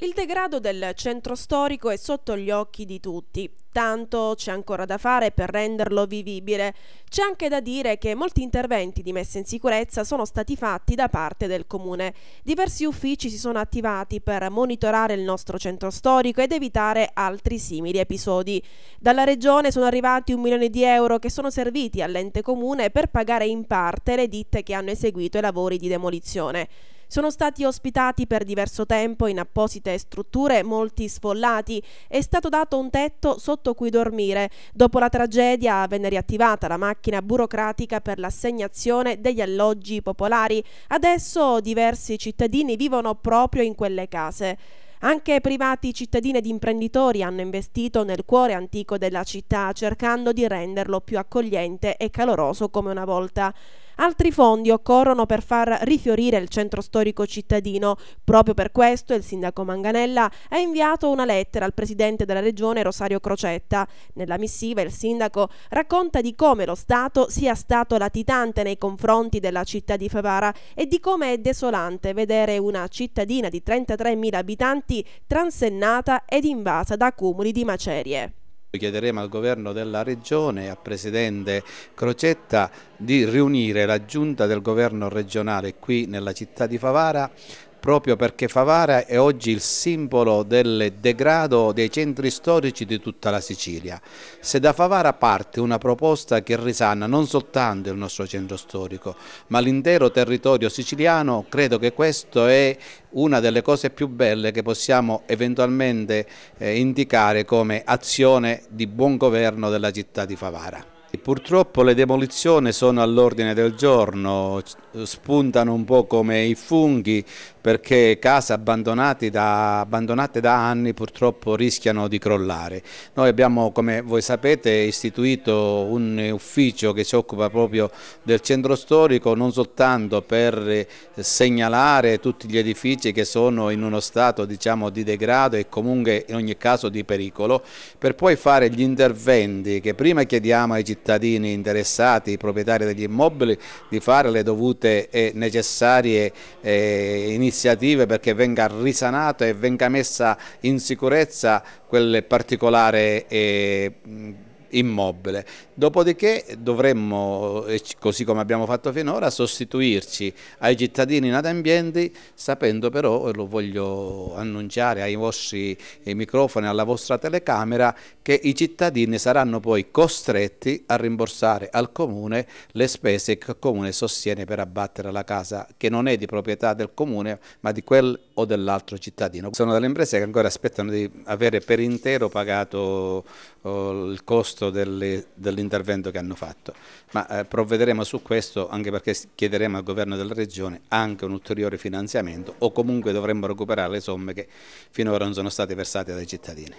Il degrado del centro storico è sotto gli occhi di tutti. Tanto c'è ancora da fare per renderlo vivibile. C'è anche da dire che molti interventi di messa in sicurezza sono stati fatti da parte del comune. Diversi uffici si sono attivati per monitorare il nostro centro storico ed evitare altri simili episodi. Dalla regione sono arrivati un milione di euro che sono serviti all'ente comune per pagare in parte le ditte che hanno eseguito i lavori di demolizione. Sono stati ospitati per diverso tempo in apposite strutture molti sfollati. È stato dato un tetto sotto cui dormire. Dopo la tragedia venne riattivata la macchina burocratica per l'assegnazione degli alloggi popolari. Adesso diversi cittadini vivono proprio in quelle case. Anche privati cittadini ed imprenditori hanno investito nel cuore antico della città cercando di renderlo più accogliente e caloroso come una volta. Altri fondi occorrono per far rifiorire il centro storico cittadino. Proprio per questo il sindaco Manganella ha inviato una lettera al presidente della regione Rosario Crocetta. Nella missiva il sindaco racconta di come lo Stato sia stato latitante nei confronti della città di Favara e di come è desolante vedere una cittadina di 33.000 abitanti transennata ed invasa da cumuli di macerie. Chiederemo al governo della regione e al presidente Crocetta di riunire la giunta del governo regionale qui nella città di Favara proprio perché Favara è oggi il simbolo del degrado dei centri storici di tutta la Sicilia. Se da Favara parte una proposta che risana non soltanto il nostro centro storico, ma l'intero territorio siciliano, credo che questa è una delle cose più belle che possiamo eventualmente eh, indicare come azione di buon governo della città di Favara. Purtroppo le demolizioni sono all'ordine del giorno, spuntano un po' come i funghi, perché case abbandonate da, abbandonate da anni purtroppo rischiano di crollare. Noi abbiamo, come voi sapete, istituito un ufficio che si occupa proprio del centro storico, non soltanto per eh, segnalare tutti gli edifici che sono in uno stato diciamo, di degrado e comunque in ogni caso di pericolo, per poi fare gli interventi che prima chiediamo ai cittadini interessati, i proprietari degli immobili, di fare le dovute e necessarie eh, iniziative iniziative perché venga risanato e venga messa in sicurezza quel particolare eh, immobile. Dopodiché dovremmo, eh, così come abbiamo fatto finora, sostituirci ai cittadini inadempienti sapendo però, e lo voglio annunciare ai vostri ai eh, microfoni, alla vostra telecamera, che i cittadini saranno poi costretti a rimborsare al Comune le spese che il Comune sostiene per abbattere la casa, che non è di proprietà del Comune ma di quel o dell'altro cittadino. Sono delle imprese che ancora aspettano di avere per intero pagato oh, il costo costo dell'intervento che hanno fatto, ma eh, provvederemo su questo anche perché chiederemo al governo della regione anche un ulteriore finanziamento o comunque dovremmo recuperare le somme che finora non sono state versate dai cittadini.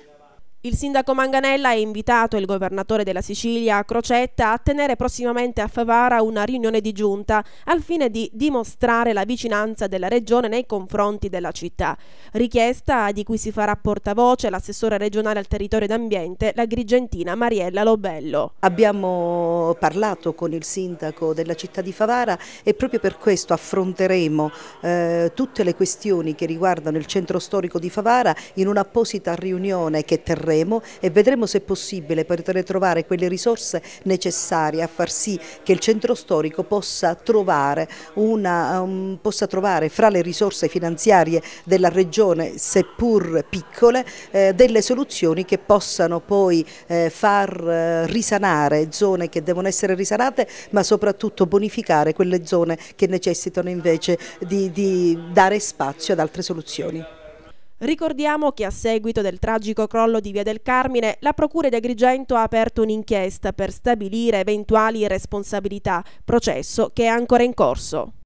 Il sindaco Manganella ha invitato il governatore della Sicilia, Crocetta, a tenere prossimamente a Favara una riunione di giunta al fine di dimostrare la vicinanza della regione nei confronti della città. Richiesta di cui si farà portavoce l'assessore regionale al territorio ed ambiente, la grigentina Mariella Lobello. Abbiamo parlato con il sindaco della città di Favara e proprio per questo affronteremo eh, tutte le questioni che riguardano il centro storico di Favara in un'apposita riunione che terrà proporremo e vedremo se è possibile poter trovare quelle risorse necessarie a far sì che il centro storico possa trovare, una, um, possa trovare fra le risorse finanziarie della regione, seppur piccole, eh, delle soluzioni che possano poi eh, far eh, risanare zone che devono essere risanate, ma soprattutto bonificare quelle zone che necessitano invece di, di dare spazio ad altre soluzioni. Ricordiamo che a seguito del tragico crollo di Via del Carmine, la Procura di Agrigento ha aperto un'inchiesta per stabilire eventuali responsabilità, processo che è ancora in corso.